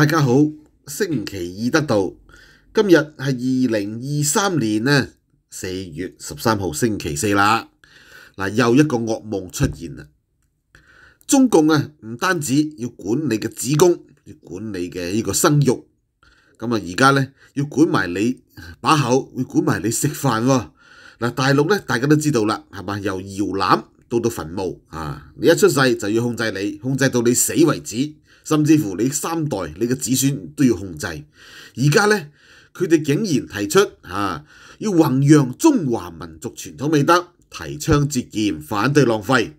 大家好，星期二得到今日系二零二三年呢四月十三号星期四啦。嗱，又一个噩梦出现啦。中共啊，唔单止要管你嘅子宫，要管你嘅呢个生育，咁啊而家咧要管埋你把口，要管埋你食饭。嗱，大陆咧大家都知道啦，系嘛由摇篮到到坟墓啊，你一出世就要控制你，控制到你死为止。甚至乎你三代你嘅子孫都要控制。而家呢，佢哋竟然提出嚇要弘揚中華民族傳統美德，提倡節儉，反對浪費。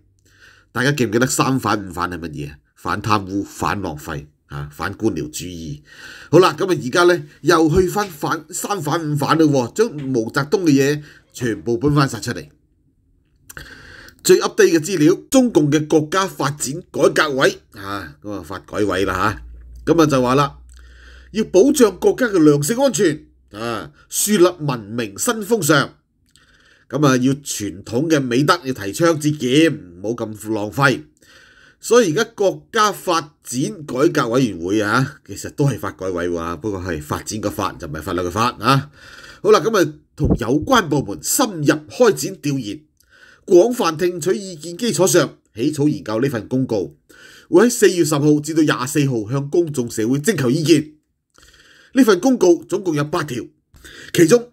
大家記唔記得三反五反係乜嘢？反貪污、反浪費、反官僚主義。好啦，咁啊，而家咧又去翻反三反五反咯，將毛澤東嘅嘢全部搬翻曬出嚟。最 update 嘅資料，中共嘅國家發展改革委啊，咁啊發改委啦嚇，咁啊就話啦，要保障國家嘅糧食安全啊，樹立文明新風尚，咁啊要傳統嘅美德要提倡節儉，好咁浪費。所以而家國家發展改革委員會啊，其實都係發改委喎，不過係發展嘅發就唔係法律嘅法啊。好啦，咁啊同有關部門深入開展調研。广泛听取意见基础上，起草研究呢份公告，会喺四月十号至到廿四号向公众社会征求意见。呢份公告总共有八条，其中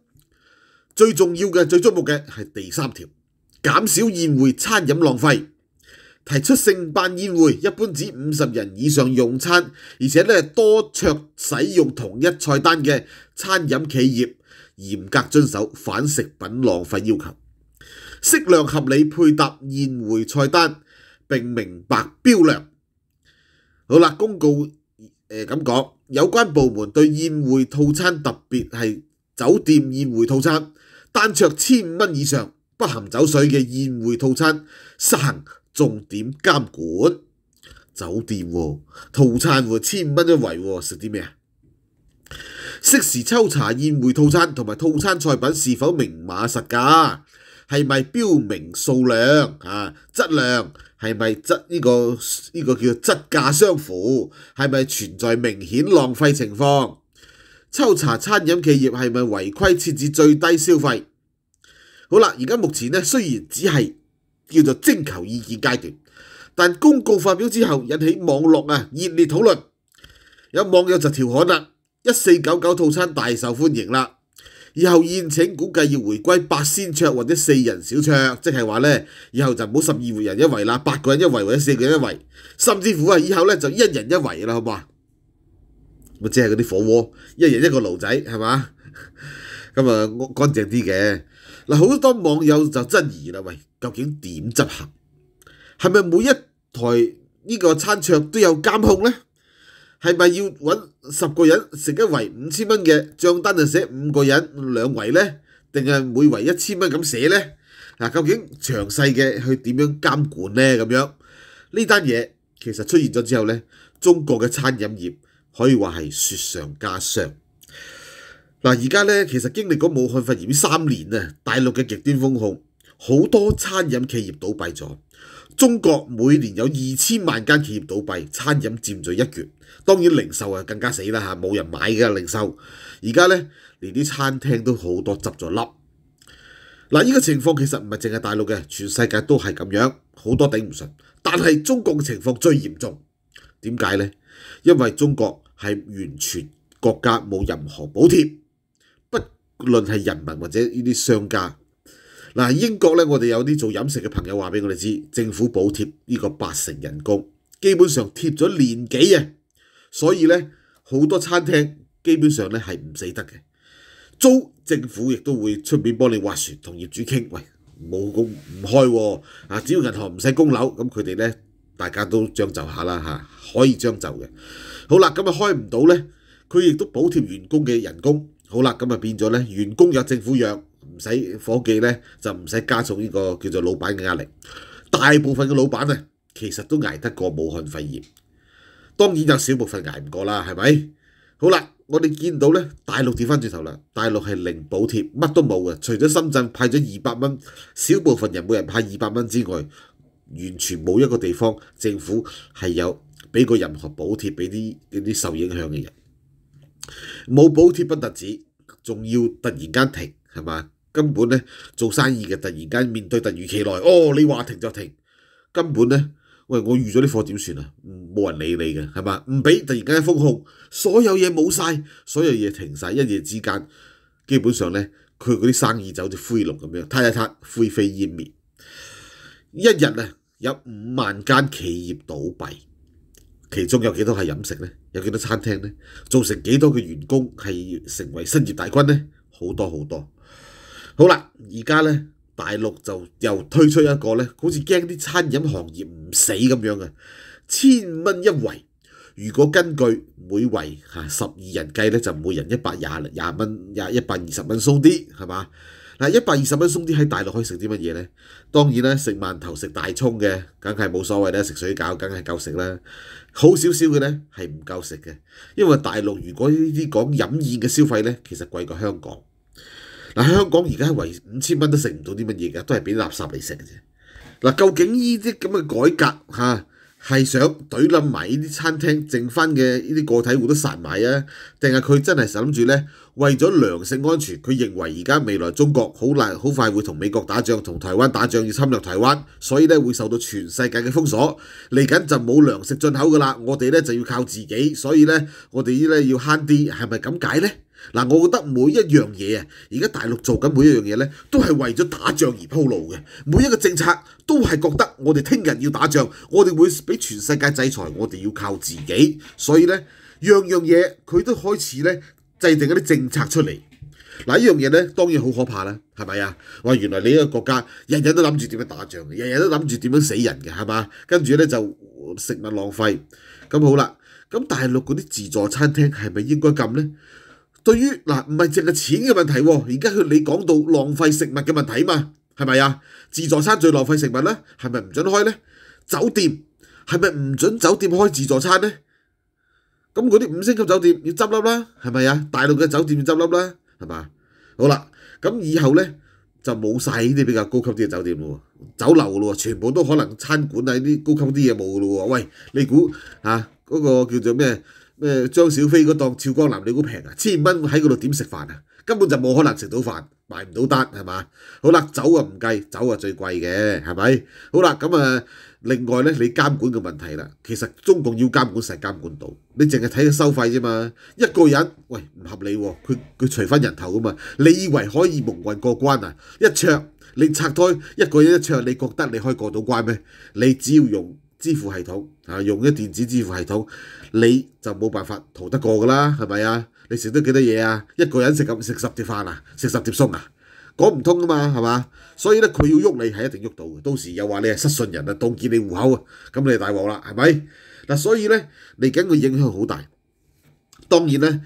最重要嘅、最瞩目嘅系第三条，减少宴会餐饮浪费，提出盛办宴会一般指五十人以上用餐，而且咧多桌使用同一菜单嘅餐饮企业，严格遵守反食品浪费要求。適量合理配搭宴會菜單，並明白標量。好啦，公告誒咁講，有關部門對宴會套餐，特別係酒店宴會套餐，單桌千五蚊以上不含酒水嘅宴會套餐，實行重點監管。酒店喎套餐千五蚊一位，食啲咩啊？適時抽查宴會套餐同埋套餐菜品是否明碼實價。系咪標明數量啊？質量係咪質呢個呢個叫質價相符？係咪存在明顯浪費情況？抽查餐飲企業係咪違規設置最低消費？好啦，而家目前呢，雖然只係叫做徵求意見階段，但公告發表之後引起網絡啊熱烈討論。有網友就調侃啦：一四九九套餐大受歡迎啦！以后宴请估计要回归八仙桌或者四人小桌，即系话咧，以后就唔好十二人一围啦，八个人一围或者四个人一围，甚至乎啊，以后咧就一人一围啦，好嘛？我即系嗰啲火锅，一人一个炉仔，系嘛？咁啊，干净啲嘅嗱，好多网友就质疑啦，喂，究竟点执行？系咪每一台呢个餐桌都有监控咧？系咪要揾十個人食一圍五千蚊嘅帳單就寫五個人兩圍呢？定係每圍一千蚊咁寫呢？嗱，究竟詳細嘅去點樣監管呢？咁樣呢單嘢其實出現咗之後呢，中國嘅餐飲業可以話係雪上加霜。嗱，而家呢，其實經歷過武漢肺炎三年啊，大陸嘅極端風控，好多餐飲企業倒閉咗。中國每年有二千萬間企業倒閉，餐飲佔咗一橛。當然零售啊更加死啦嚇，冇人買嘅零售。而家咧，連啲餐廳都好多執咗笠。嗱，依個情況其實唔係淨係大陸嘅，全世界都係咁樣，好多頂唔順。但係中嘅情況最嚴重，點解呢？因為中國係完全國家冇任何補貼，不論係人民或者呢啲商家。嗱英國咧，我哋有啲做飲食嘅朋友話俾我哋知，政府補貼呢個八成人工，基本上貼咗年幾啊，所以咧好多餐廳基本上咧係唔死得嘅。租政府亦都會出面幫你斡船，同業主傾，喂冇工唔開喎。啊，只要銀行唔使供樓，咁佢哋咧大家都將就下啦嚇，可以將就嘅。好啦，咁啊開唔到咧，佢亦都補貼員工嘅人工。好啦，咁啊變咗咧，員工有政府養。唔使伙計咧，就唔使加重呢個叫做老闆嘅壓力。大部分嘅老闆呢，其實都捱得過武漢肺炎。當然有少部分捱唔過啦，係咪？好啦，我哋見到咧，大陸跌翻轉頭啦。大陸係零補貼，乜都冇嘅，除咗深圳派咗二百蚊，少部分人每人派二百蚊之外，完全冇一個地方政府係有俾過任何補貼俾啲嗰啲受影響嘅人。冇補貼不特止，仲要突然間停係嘛？根本咧做生意嘅，突然间面对突如其来哦，你话停就停。根本咧喂，我预咗啲货点算啊？冇人理你嘅系嘛？唔俾突然间封控，所有嘢冇晒，所有嘢停晒，一夜之间基本上咧佢嗰啲生意就好似灰龙咁样，挞一挞，灰飞烟灭。一日呢，有五万间企业倒闭，其中有几多系饮食咧？有几多餐厅咧？造成几多嘅员工系成为失业大军咧？好多好多。好啦，而家咧大陸就又推出一個咧，好似驚啲餐飲行業唔死咁樣嘅，千蚊一圍。如果根據每圍嚇十二人計咧，就每人一百廿廿蚊，廿一百二十蚊松啲，係嘛？嗱，一百二十蚊松啲喺大陸可以食啲乜嘢咧？當然啦，食饅頭食大葱嘅梗係冇所謂啦，食水餃梗係夠食啦。好少少嘅咧係唔夠食嘅，因為大陸如果呢啲講飲宴嘅消費咧，其實貴過香港。香港而家係為五千蚊都食唔到啲乜嘢嘅，都係俾垃圾嚟食嘅啫。嗱，究竟呢啲咁嘅改革嚇係想懟冧埋呢啲餐廳，剩翻嘅呢啲個體户都殺埋啊？定係佢真係諗住咧，為咗糧食安全，佢認為而家未來中國好難好快會同美國打仗，同台灣打仗，要侵略台灣，所以咧會受到全世界嘅封鎖。嚟緊就冇糧食進口噶啦，我哋咧就要靠自己，所以咧我哋依咧要慳啲，係咪咁解咧？嗱，我覺得每一樣嘢啊，而家大陸做緊每一樣嘢咧，都係為咗打仗而鋪路嘅。每一個政策都係覺得我哋聽日要打仗，我哋會俾全世界制裁，我哋要靠自己。所以咧，樣樣嘢佢都開始咧制定一啲政策出嚟。嗱，呢樣嘢咧當然好可怕啦，係咪啊？哇，原來你一個國家日日都諗住點樣打仗，日日都諗住點樣死人嘅，係嘛？跟住咧就食物浪費。咁好啦，咁大陸嗰啲自助餐廳係咪應該禁咧？对于嗱，唔系净系钱嘅问题，而家佢你讲到浪费食物嘅问题嘛，系咪啊？自助餐最浪费食物啦，系咪唔准开咧？酒店系咪唔准酒店开自助餐咧？咁嗰啲五星级酒店要执笠啦，系咪啊？大陆嘅酒店要执笠啦，系嘛？好啦，咁以后咧就冇晒呢啲比较高级啲嘅酒店咯，酒楼咯，全部都可能餐馆啊啲高级啲嘢冇咯，喂，你估吓嗰个叫做咩？誒張小飛嗰檔俏江南，你估平啊，千蚊喺嗰度點食飯啊？根本就冇可能食到飯，買唔到單係嘛？好啦，酒啊唔計，酒啊最貴嘅係咪？好啦，咁啊另外咧，你監管嘅問題啦，其實中共要監管成監管到，你淨係睇收費啫嘛。一個人喂唔合理喎，佢佢除翻人頭噶嘛。你以為可以蒙混過關啊？一桌你拆開一個人一桌，你覺得你可以過到關咩？你只要用。支付系統啊，用啲電子支付系統，你就冇辦法逃得過噶啦，係咪啊？你食得幾多嘢啊？一個人食咁食十碟飯啊，食十碟餸啊，講唔通啊嘛，係嘛？所以咧，佢要喐你係一定喐到嘅，到時又話你係失信人啊，凍結你户口啊，咁你大鑊啦，係咪？嗱，所以咧，你緊佢影響好大，當然咧。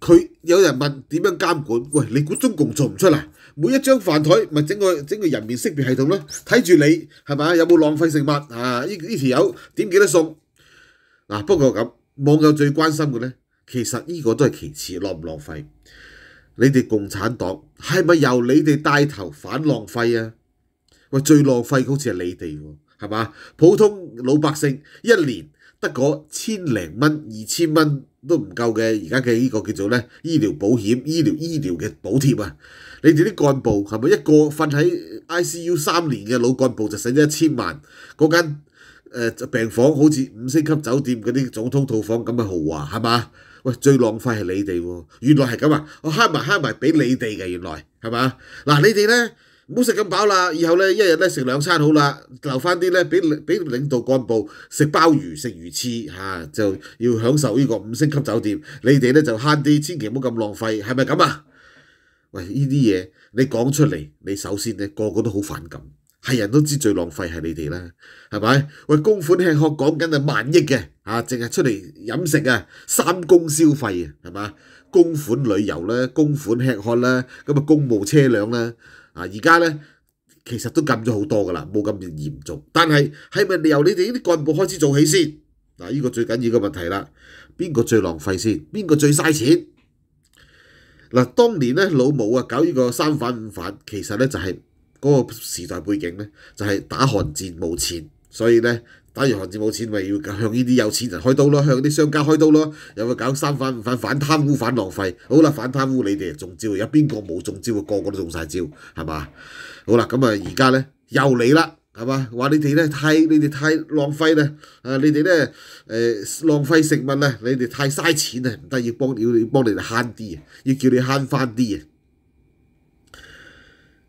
佢有人問點樣監管？喂，你估中共做唔出嚟？每一張飯台咪整個整個人面識別系統咧，睇住你係咪有冇浪費食物啊？呢呢條友點幾多餸？嗱，不過咁，網友最關心嘅咧，其實呢個都係其次，浪唔浪費？你哋共產黨係咪由你哋帶頭反浪費啊？喂，最浪費好似係你哋喎，係嘛？普通老百姓一年。一个千零蚊、二千蚊都唔够嘅，而家嘅呢个叫做咧医疗保险、医疗医疗嘅补贴啊！你哋啲干部系咪一个瞓喺 I C U 三年嘅老干部就使咗一千万？嗰间病房好似五星级酒店嗰啲总统套房咁嘅豪华系嘛？喂，最浪费系你哋，原来系咁啊！我悭埋悭埋俾你哋嘅，原来系嘛？嗱，你哋咧。唔好食咁飽啦！以後咧一日咧食兩餐好啦，留翻啲咧俾俾領導幹部食鮑魚食魚翅嚇，就要享受呢個五星級酒店。你哋咧就慳啲，千祈唔好咁浪費，係咪咁啊？喂，呢啲嘢你講出嚟，你首先咧個個都好反感，係人都知最浪費係你哋啦，係咪？喂，公款吃喝講緊係萬億嘅啊，淨係出嚟飲食啊，三公消費啊，係嘛？公款旅遊啦，公款吃喝啦，咁啊公務車輛啦。啊！而家咧，其實都禁咗好多噶啦，冇咁嚴重。但係係咪由你哋呢啲幹部開始做起先？嗱，呢個最緊要嘅問題啦。邊個最浪費先？邊個最嘥錢？嗱，當年咧老母啊搞呢個三反五反，其實咧就係嗰個時代背景咧，就係打寒戰冇錢。所以咧，假如寒子冇錢，咪要向呢啲有錢人開刀咯，向啲商家開刀咯，又會搞三反五反反貪污反浪費。好啦，反貪污你哋中招，有邊個冇中招個個都中曬招，係嘛？好啦，咁啊而家咧又嚟啦，係嘛？話你哋咧太你哋太浪費咧，啊你哋咧誒浪費食物啊，你哋太嘥錢啊，唔得要幫要幫你哋慳啲啊，要叫你慳翻啲啊。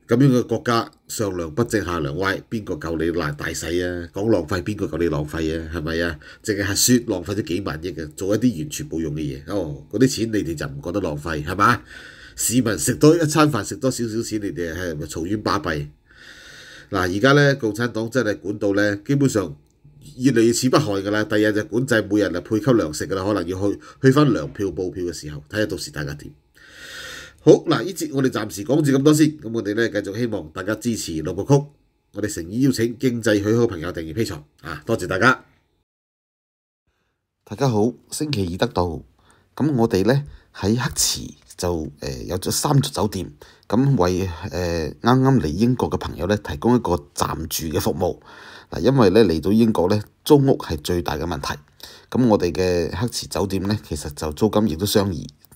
咁樣嘅國家上梁不正下梁歪，邊個救你賴大洗啊？講浪費邊個救你浪費啊？係咪啊？淨係核雪浪費咗幾萬億啊，做一啲完全冇用嘅嘢。哦，嗰啲錢你哋就唔覺得浪費係嘛？市民食多一餐飯食多少少錢，你哋係咪嘈冤巴閉？嗱，而家咧共產黨真係管到咧，基本上越嚟越似不恥㗎啦。第二就管制每日就配給糧食㗎啦，可能要去去翻糧票布票嘅時候，睇下到時大家點。好嗱，依節我哋暫時講住咁多先，咁我哋咧繼續希望大家支持六部曲，我哋誠意邀請經濟許可朋友訂阅披牀，啊，多謝大家。大家好，星期二得到，咁我哋咧喺黑池就有咗三座酒店，咁為誒啱啱嚟英國嘅朋友咧提供一個暫住嘅服務。嗱，因為咧嚟到英國咧租屋係最大嘅問題，咁我哋嘅黑池酒店咧其實就租金亦都相宜。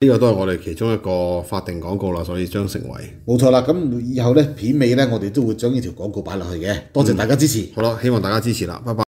呢个都系我哋其中一个法定广告啦，所以将成为冇错啦。咁以后咧片尾咧，我哋都会将呢条广告摆落去嘅。多谢大家支持。好啦，希望大家支持啦，拜拜。